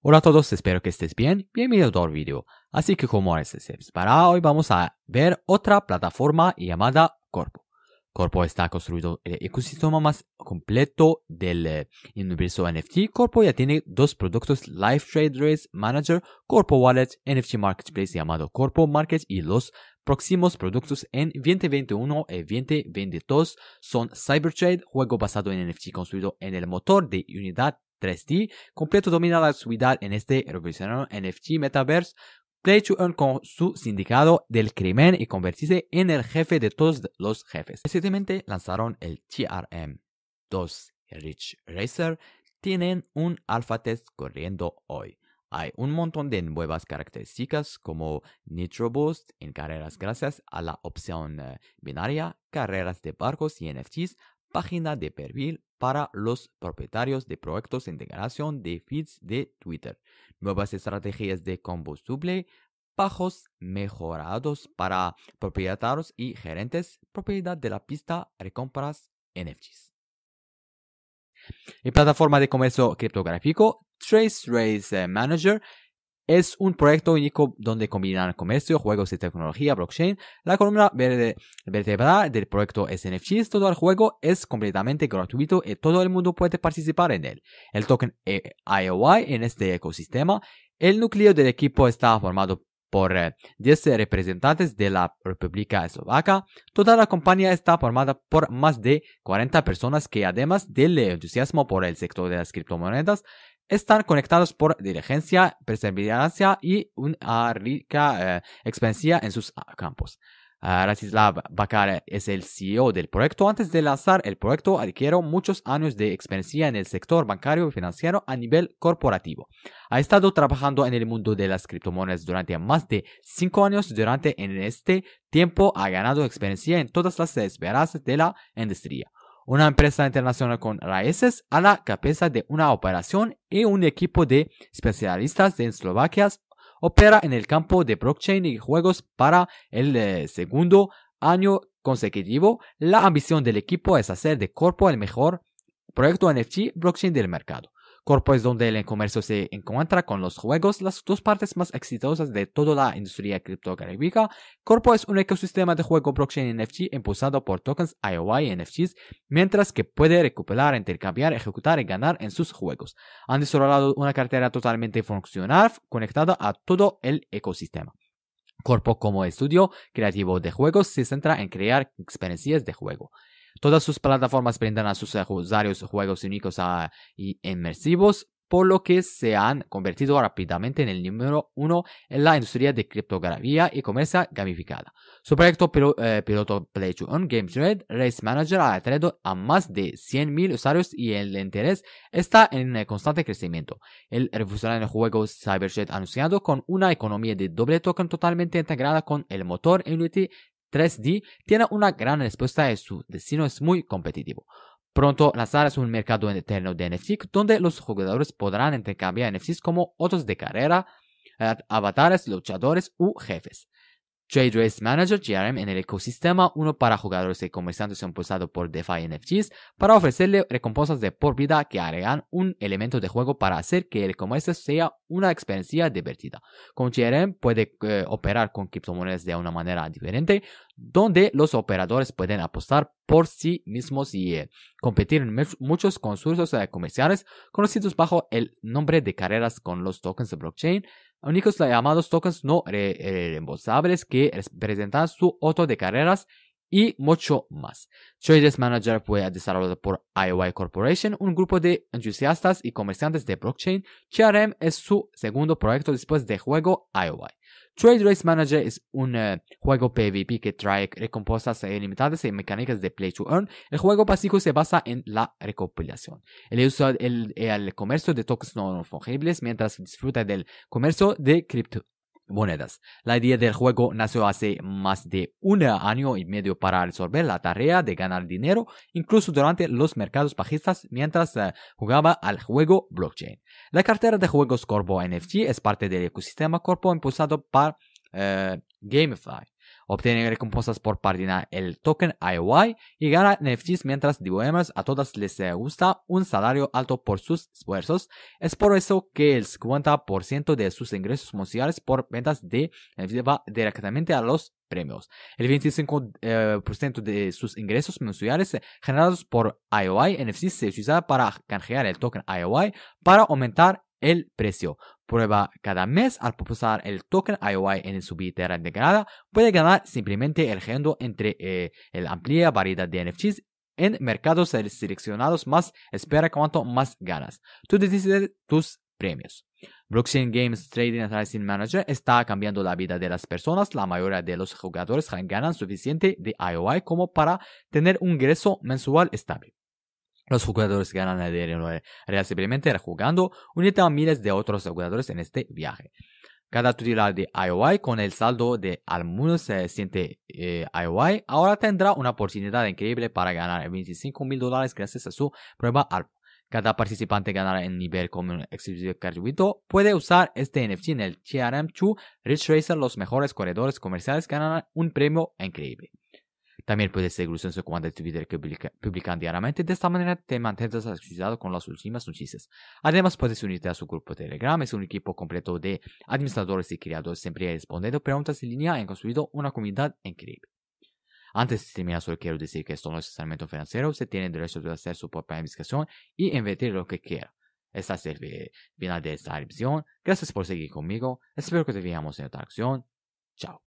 Hola a todos, espero que estés bien. Bienvenido a otro video. Así que como es para hoy vamos a ver otra plataforma llamada Corpo. Corpo está construido el ecosistema más completo del eh, universo NFT. Corpo ya tiene dos productos, Live Race Manager, Corpo Wallet, NFT Marketplace llamado Corpo Market y los próximos productos en 2021 y 2022 son Cyber Trade, juego basado en NFT construido en el motor de Unidad 3D, completo domina la suidad en este revolucionario NFT Metaverse earn con su sindicato del crimen y convertirse en el jefe de todos los jefes. Recientemente lanzaron el TRM2 Rich Racer, tienen un alfa test corriendo hoy. Hay un montón de nuevas características como Nitro Boost en carreras gracias a la opción eh, binaria, carreras de barcos y NFTs, página de perfil para los propietarios de proyectos de integración de feeds de Twitter, nuevas estrategias de combustible, bajos mejorados para propietarios y gerentes, propiedad de la pista, recompras, NFTs. En plataforma de comercio criptográfico, Trace Race Manager es un proyecto único donde combinan comercio, juegos y tecnología blockchain. La columna vertebral del proyecto es Todo el juego es completamente gratuito y todo el mundo puede participar en él. El token IOI eh, en este ecosistema. El núcleo del equipo está formado por 10 eh, representantes de la República Eslovaca. Toda la compañía está formada por más de 40 personas que además del entusiasmo por el sector de las criptomonedas, están conectados por diligencia, perseverancia y una rica eh, experiencia en sus campos. Uh, ah, Bakar es el CEO del proyecto. Antes de lanzar el proyecto, adquirió muchos años de experiencia en el sector bancario y financiero a nivel corporativo. Ha estado trabajando en el mundo de las criptomonedas durante más de cinco años. Durante en este tiempo ha ganado experiencia en todas las esferas de la industria una empresa internacional con raíces a la cabeza de una operación y un equipo de especialistas de Eslovaquia opera en el campo de blockchain y juegos para el eh, segundo año consecutivo. La ambición del equipo es hacer de Corpo el mejor proyecto NFT blockchain del mercado. Corpo es donde el comercio se encuentra con los juegos, las dos partes más exitosas de toda la industria criptográfica. Corpo es un ecosistema de juego blockchain NFT impulsado por tokens IOI y NFTs, mientras que puede recuperar, intercambiar, ejecutar y ganar en sus juegos. Han desarrollado una cartera totalmente funcional conectada a todo el ecosistema. Corpo como estudio creativo de juegos se centra en crear experiencias de juego. Todas sus plataformas brindan a sus usuarios juegos únicos ah, y inmersivos, por lo que se han convertido rápidamente en el número uno en la industria de criptografía y comercio gamificada. Su proyecto eh, piloto Play to Earn Games Red Race Manager ha atraído a más de 100.000 usuarios y el interés está en eh, constante crecimiento. El revolucionario juego Cyberjet anunciado con una economía de doble token totalmente integrada con el motor Unity 3D tiene una gran respuesta y su destino es muy competitivo. Pronto lanzarás un mercado eterno de NFT donde los jugadores podrán intercambiar NFTs como otros de carrera, eh, avatares, luchadores u jefes. Trade Race Manager GRM en el ecosistema, uno para jugadores y comerciantes impulsado por DeFi NFTs, para ofrecerle recompensas de por vida que agregan un elemento de juego para hacer que el comercio sea una experiencia divertida. Con CRM puede eh, operar con criptomonedas de una manera diferente, donde los operadores pueden apostar por sí mismos y eh, competir en muchos concursos eh, comerciales conocidos bajo el nombre de carreras con los tokens de blockchain, únicos llamados tokens no reembolsables que representan su auto de carreras y mucho más. Race Manager fue desarrollado por IOI Corporation, un grupo de entusiastas y comerciantes de blockchain. CRM es su segundo proyecto después de juego IOI. Trade Race Manager es un eh, juego PvP que trae recompuestas limitadas y mecánicas de play to earn. El juego básico se basa en la recopilación, el uso el, el comercio de tokens no fungibles mientras disfruta del comercio de cripto, monedas. La idea del juego nació hace más de un año y medio para resolver la tarea de ganar dinero, incluso durante los mercados bajistas mientras eh, jugaba al juego blockchain. La cartera de juegos Corpo NFT es parte del ecosistema Corpo impulsado por eh, Gamify. Obtiene recompensas por pardinar el token IOI y gana NFTs mientras divoemers a todas les gusta un salario alto por sus esfuerzos. Es por eso que el 50% de sus ingresos mensuales por ventas de NFTs va directamente a los premios. El 25% eh, de sus ingresos mensuales generados por IOI NFTs se utiliza para canjear el token IOI para aumentar el precio prueba cada mes al propulsar el token IOI en su billetera integrada, puede ganar simplemente eligiendo entre eh, el la amplia variedad de NFTs en mercados seleccionados más espera cuanto más ganas. Tú decides tus premios. Blockchain Games Trading Analysis Manager está cambiando la vida de las personas. La mayoría de los jugadores ganan suficiente de IOI como para tener un ingreso mensual estable. Los jugadores ganan el dinero eh, real simplemente jugando, uniendo a miles de otros jugadores en este viaje. Cada titular de IOI con el saldo de al menos eh, se eh, IOI ahora tendrá una oportunidad increíble para ganar 25 mil dólares gracias a su prueba ARP. Cada participante ganará en nivel como un de gratuito. Puede usar este NFT en el TRM2 Rich Racer. Los mejores corredores comerciales ganarán un premio increíble. También puedes seguir en su cuenta de Twitter que publican diariamente. De esta manera te mantendrás actualizado con las últimas noticias. Además, puedes unirte a su grupo Telegram. Es un equipo completo de administradores y creadores siempre respondiendo preguntas en línea. y Han construido una comunidad increíble. Antes de terminar, solo quiero decir que esto no es asesoramiento financiero. Se tiene derecho de hacer su propia investigación y invertir lo que quiera. Esta es el final de esta revisión. Gracias por seguir conmigo. Espero que te veamos en otra acción. Chao.